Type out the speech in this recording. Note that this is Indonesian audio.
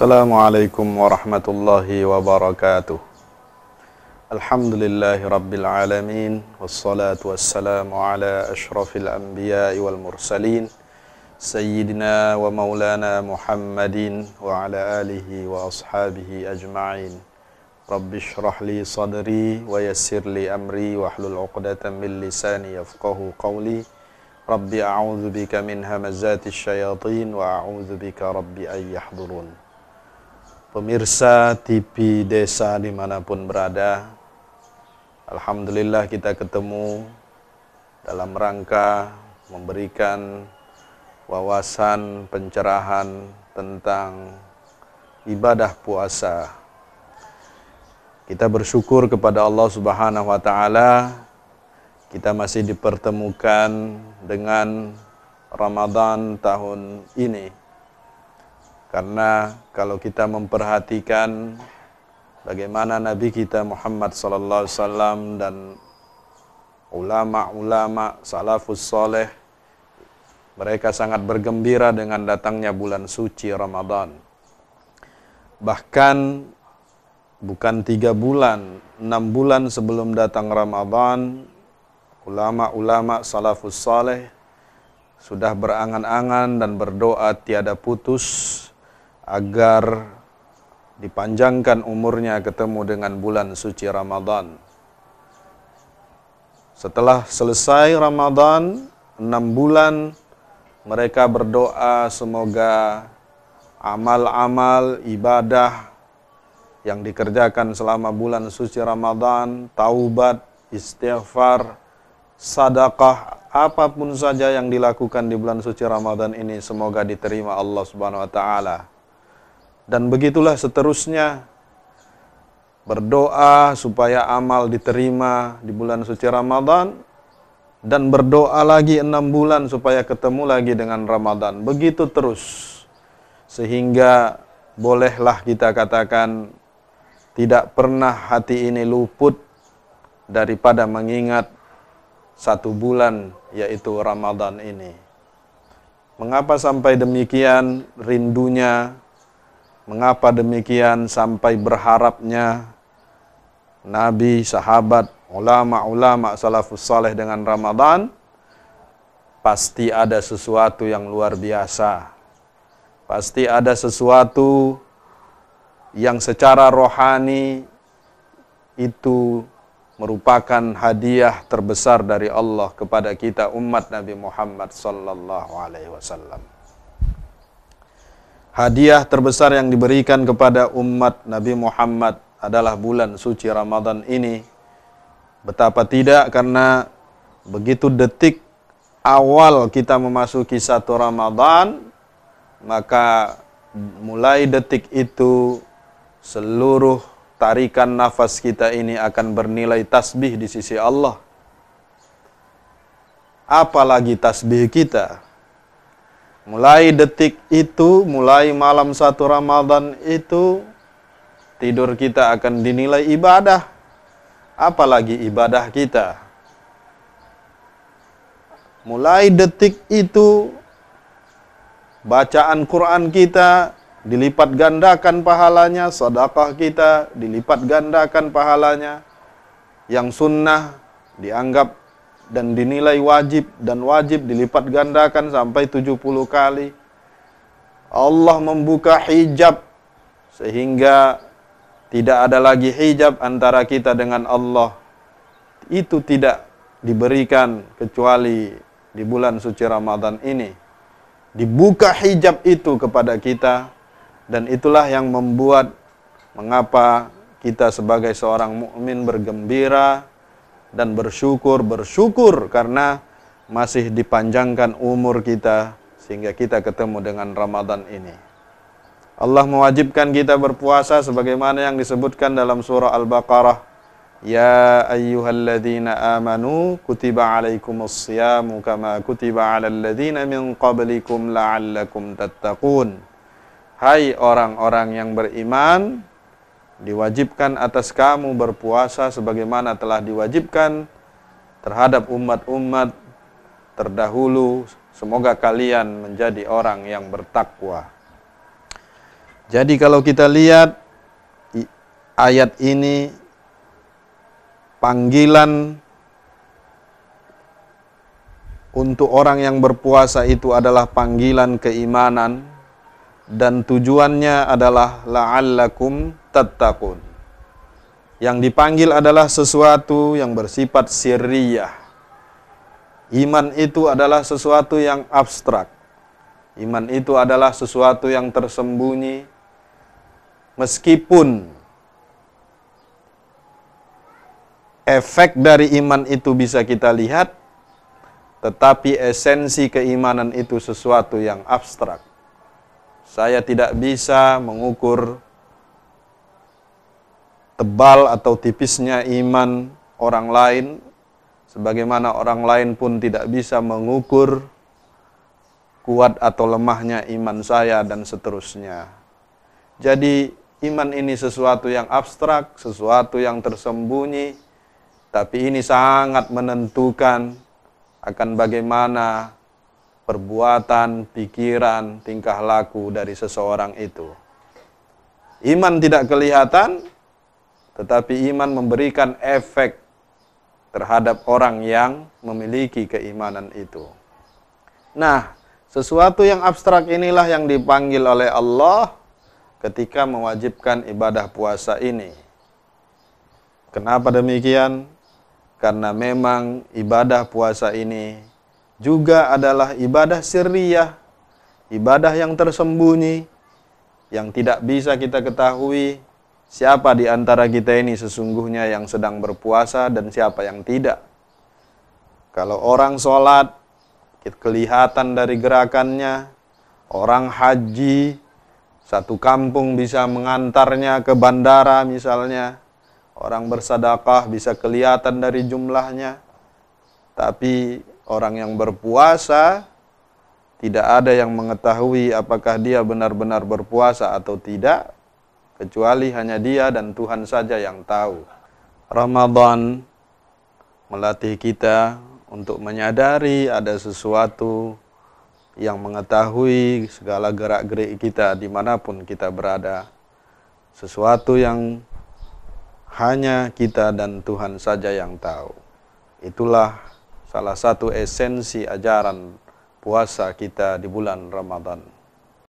السلام عليكم ورحمة الله وبركاته الحمد لله رب العالمين والصلاة والسلام على أشرف الأنبياء والمرسلين سيدنا ومولانا محمد وعلى آله وأصحابه أجمعين رب اشرح لي صدري ويسر لي أمري واحلل عقدة من لساني يفقه قولي رب أعوذ بك من همزات الشياطين وأعوذ بك رب أن يحضرون pemirsa TV desa dimanapun berada. Alhamdulillah kita ketemu dalam rangka memberikan wawasan pencerahan tentang ibadah puasa. Kita bersyukur kepada Allah Subhanahu wa taala kita masih dipertemukan dengan Ramadan tahun ini karena kalau kita memperhatikan bagaimana Nabi kita Muhammad sallallahu alaihi wasallam dan ulama-ulama salafus soleh mereka sangat bergembira dengan datangnya bulan suci Ramadan. Bahkan bukan tiga bulan, enam bulan sebelum datang Ramadan, ulama-ulama salafus soleh sudah berangan-angan dan berdoa tiada putus agar dipanjangkan umurnya ketemu dengan bulan suci Ramadan. Setelah selesai Ramadan, enam bulan, mereka berdoa semoga amal-amal ibadah yang dikerjakan selama bulan suci Ramadan, taubat, istighfar, sadaqah, apapun saja yang dilakukan di bulan suci Ramadan ini semoga diterima Allah Subhanahu wa taala dan begitulah seterusnya berdoa supaya amal diterima di bulan suci Ramadan dan berdoa lagi enam bulan supaya ketemu lagi dengan Ramadan. Begitu terus. Sehingga bolehlah kita katakan tidak pernah hati ini luput daripada mengingat satu bulan yaitu Ramadan ini. Mengapa sampai demikian rindunya Mengapa demikian sampai berharapnya Nabi, sahabat, ulama-ulama salafus salih dengan Ramadan? Pasti ada sesuatu yang luar biasa. Pasti ada sesuatu yang secara rohani itu merupakan hadiah terbesar dari Allah kepada kita umat Nabi Muhammad sallallahu alaihi wasallam. Hadiah terbesar yang diberikan kepada umat Nabi Muhammad adalah bulan suci Ramadan ini. Betapa tidak karena begitu detik awal kita memasuki satu Ramadan, maka mulai detik itu seluruh tarikan nafas kita ini akan bernilai tasbih di sisi Allah. Apalagi tasbih kita Mulai detik itu, mulai malam satu Ramadan itu, tidur kita akan dinilai ibadah. Apalagi ibadah kita. Mulai detik itu, bacaan Quran kita dilipat gandakan pahalanya, sedekah kita dilipat gandakan pahalanya. Yang sunnah dianggap dan dinilai wajib dan wajib dilipat gandakan sampai 70 kali. Allah membuka hijab sehingga tidak ada lagi hijab antara kita dengan Allah. Itu tidak diberikan kecuali di bulan suci Ramadan ini. Dibuka hijab itu kepada kita dan itulah yang membuat mengapa kita sebagai seorang mukmin bergembira dan bersyukur bersyukur karena masih dipanjangkan umur kita sehingga kita ketemu dengan Ramadan ini. Allah mewajibkan kita berpuasa sebagaimana yang disebutkan dalam surah Al-Baqarah. Ya ayyuhalladzina amanu kutiba alaikumus kama kutiba alal ladzina min qablikum la'allakum tattaqun. Hai orang-orang yang beriman, Diwajibkan atas kamu berpuasa sebagaimana telah diwajibkan terhadap umat-umat terdahulu. Semoga kalian menjadi orang yang bertakwa. Jadi kalau kita lihat ayat ini panggilan untuk orang yang berpuasa itu adalah panggilan keimanan dan tujuannya adalah la'allakum tattaqun. Yang dipanggil adalah sesuatu yang bersifat sirriyah. Iman itu adalah sesuatu yang abstrak. Iman itu adalah sesuatu yang tersembunyi meskipun efek dari iman itu bisa kita lihat tetapi esensi keimanan itu sesuatu yang abstrak. Saya tidak bisa mengukur tebal atau tipisnya iman orang lain, sebagaimana orang lain pun tidak bisa mengukur kuat atau lemahnya iman saya dan seterusnya. Jadi iman ini sesuatu yang abstrak, sesuatu yang tersembunyi, tapi ini sangat menentukan akan bagaimana perbuatan, pikiran, tingkah laku dari seseorang itu. Iman tidak kelihatan, tetapi iman memberikan efek terhadap orang yang memiliki keimanan itu. Nah, sesuatu yang abstrak inilah yang dipanggil oleh Allah ketika mewajibkan ibadah puasa ini. Kenapa demikian? Karena memang ibadah puasa ini juga adalah ibadah sirriyah, ibadah yang tersembunyi yang tidak bisa kita ketahui siapa di antara kita ini sesungguhnya yang sedang berpuasa dan siapa yang tidak. Kalau orang sholat, kelihatan dari gerakannya, orang haji, satu kampung bisa mengantarnya ke bandara misalnya, orang bersadakah bisa kelihatan dari jumlahnya, tapi orang yang berpuasa tidak ada yang mengetahui apakah dia benar-benar berpuasa atau tidak kecuali hanya Dia dan Tuhan saja yang tahu. Ramadan melatih kita untuk menyadari ada sesuatu yang mengetahui segala gerak-gerik kita dimanapun kita berada. Sesuatu yang hanya kita dan Tuhan saja yang tahu. Itulah salah satu esensi ajaran puasa kita di bulan Ramadan.